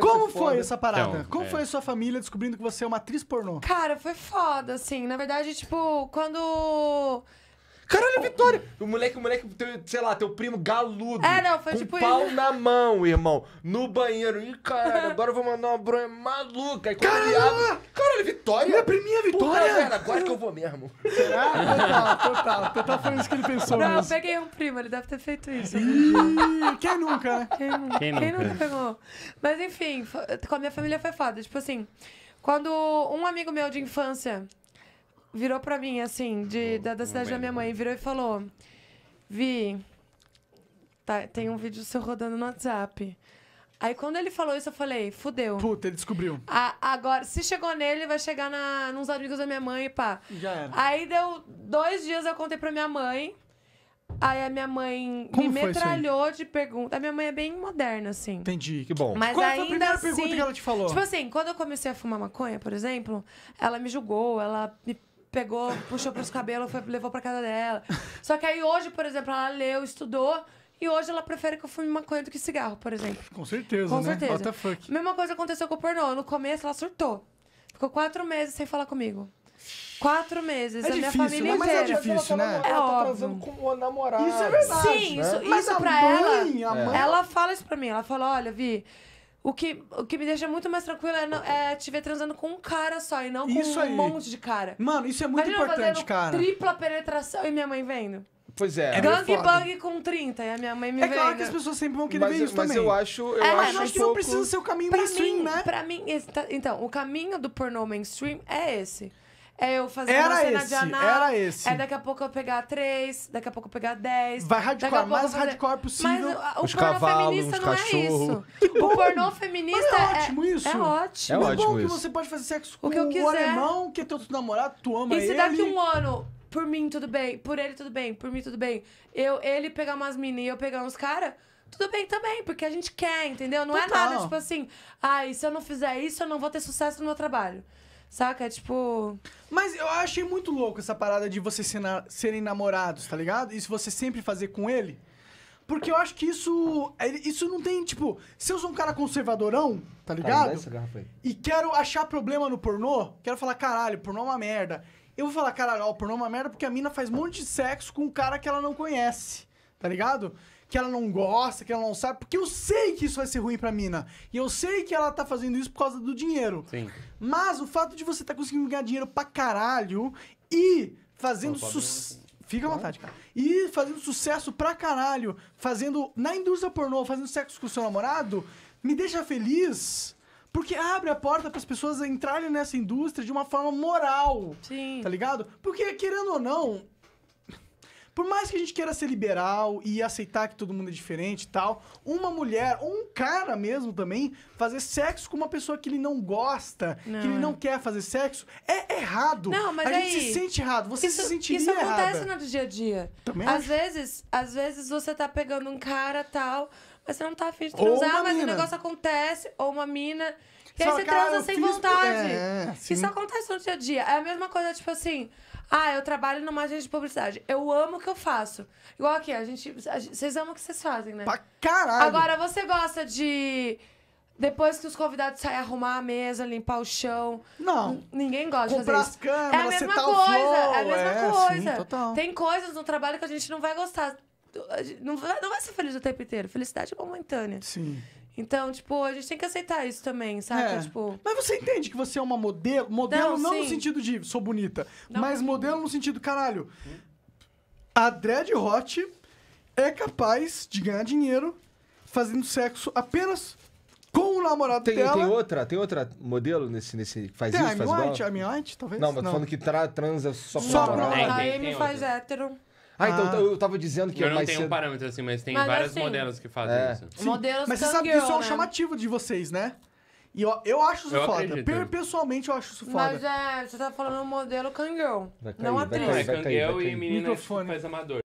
Como foi, essa parada? Então, Como é. foi a sua família descobrindo que você é uma atriz pornô? Cara, foi foda, assim. Na verdade, tipo, quando Caralho, Vitória! O moleque, o moleque, teu, sei lá, teu primo galudo. É, não, foi com tipo pau isso. na mão, irmão. No banheiro. Ih, caralho, agora eu vou mandar uma bronha maluca. E caralho, ele abre, caralho, Vitória! Minha priminha Vitória! Puta, cara, agora que eu vou mesmo. Será? Total, total. Total foi isso que ele pensou Não, mesmo. eu peguei um primo, ele deve ter feito isso. Ih, quem nunca? Né? Quem nunca? Quem, quem nunca pegou? Mas enfim, com a minha família foi foda. Tipo assim, quando um amigo meu de infância virou pra mim, assim, de, da, da cidade da minha mãe, né? virou e falou: Vi, tá, tem um vídeo seu rodando no WhatsApp. Aí quando ele falou isso, eu falei, fudeu. Puta, ele descobriu. A- agora, se chegou nele, vai chegar na, nos amigos da minha mãe e pá. Já era. Aí deu dois dias, eu contei pra minha mãe. Aí a minha mãe Como me metralhou de perguntas. A minha mãe é bem moderna, assim. Entendi, que bom. Mas Qual foi é a ainda primeira assim, pergunta que ela te falou? Tipo assim, quando eu comecei a fumar maconha, por exemplo, ela me julgou, ela me pegou, puxou pelos cabelos, foi, levou pra casa dela. Só que aí hoje, por exemplo, ela leu, estudou. E hoje ela prefere que eu fume maconha do que cigarro, por exemplo. Com certeza, com né? certeza. What the fuck? Mesma coisa aconteceu com o pornô. No começo ela surtou. Ficou quatro meses sem falar comigo. Quatro meses. É a minha difícil, né? família Mas é difícil, né? Tá é óbvio. Tá com uma namorada. Isso é verdade. Sim, né? isso, Mas isso pra mãe, ela. Mãe... Ela fala isso pra mim. Ela fala: olha, Vi, o que, o que me deixa muito mais tranquilo é, é te ver transando com um cara só e não com Isso um aí. monte de cara. Mano, isso é muito Imagina eu importante, cara. Tripla penetração e minha mãe vendo. Pois é. É Gangbang com 30 e a minha mãe me vendo É claro que as pessoas sempre vão querer ver isso mas também. eu acho. Eu É, acho eu acho que não precisa ser o caminho Pra mainstream, mim, né? pra mim, então, o caminho do pornô mainstream é esse. É eu fazer uma cena esse, de anal. Era é esse. É daqui a pouco eu pegar três, daqui a pouco eu pegar dez. Vai hardcore, mais fazer... hardcore possível. Mas ah, o, pornô cavalos, feminista não é cachorro. é isso. O pornô feminista Mas é ótimo é, isso. É ótimo. É, é ótimo bom isso. que você pode fazer sexo com o, que eu quiser. o alemão, que é teu namorado, tu ama e ele. E se daqui um ano, por mim tudo bem, por ele tudo bem, por mim tudo bem, eu, ele pegar umas meninas e eu pegar uns caras tudo bem também, porque a gente quer, entendeu? Não Total. é nada tipo assim, ai, ah, se eu não fizer isso, eu não vou ter sucesso no meu trabalho. Saca? Tipo. Mas eu achei muito louco essa parada de vocês ser na... serem namorados, tá ligado? Isso você sempre fazer com ele. Porque eu acho que isso. Isso não tem, tipo. Se eu sou um cara conservadorão, tá, tá ligado? Essa E quero achar problema no pornô, quero falar, caralho, pornô é uma merda. Eu vou falar, caralho, ó, pornô é uma merda porque a mina faz um monte de sexo com um cara que ela não conhece tá ligado? Que ela não gosta, que ela não sabe, porque eu sei que isso vai ser ruim pra mina. E eu sei que ela tá fazendo isso por causa do dinheiro. Sim. Mas o fato de você tá conseguindo ganhar dinheiro pra caralho e fazendo sucesso. Fica à vontade, cara. E fazendo sucesso pra caralho, fazendo. Na indústria pornô, fazendo sexo com seu namorado, me deixa feliz. Porque abre a porta para as pessoas entrarem nessa indústria de uma forma moral. Sim. Tá ligado? Porque, querendo ou não, por mais que a gente queira ser liberal e aceitar que todo mundo é diferente e tal, uma mulher, ou um cara mesmo também, fazer sexo com uma pessoa que ele não gosta, não, que ele não é. quer fazer sexo, é errado. Não, mas a aí, gente se sente errado. Você isso, se errado. Isso acontece errada. no dia a dia. Também às acho. vezes, às vezes você tá pegando um cara tal, mas você não tá afim de transar, mas o negócio acontece, ou uma mina... E aí você ah, transa sem vontade. É, assim. Isso acontece no dia a dia. É a mesma coisa, tipo assim. Ah, eu trabalho numa agência de publicidade. Eu amo o que eu faço. Igual aqui, a gente. A vocês amam o que vocês fazem, né? Pra caralho! Agora, você gosta de. Depois que os convidados saem arrumar a mesa, limpar o chão. Não. Ninguém gosta Comprar de fazer isso. Câmeras, é a mesma coisa. Flow, é a mesma é, coisa. Sim, total. Tem coisas no trabalho que a gente não vai gostar. Não vai, não vai ser feliz o tempo inteiro. Felicidade é momentânea. Sim. Então, tipo, a gente tem que aceitar isso também, sabe? É. Tipo... Mas você entende que você é uma modelo? Modelo não, não no sentido de sou bonita, não, mas modelo no sentido, caralho. A Dread Hot é capaz de ganhar dinheiro fazendo sexo apenas com o namorado tem, dela. Tem outra, tem outra modelo nesse, nesse faz tem isso, a faz igual? A Miante, talvez? Não, mas tô falando que tra, transa só com só o namorado. A Amy faz hétero. Ah, então ah. eu tava dizendo que eu não tenho um parâmetro assim, mas tem Mas vários assim- modelos que fazem É. isso. Sim, Modelos Mas você sabe que isso é um né? chamativo de vocês, né? E eu, eu acho isso Eu foda. Per- pessoalmente, eu acho isso foda. Mas é, você tá falando modelo Kangirl, não atriz. Não, é e menina que faz amador.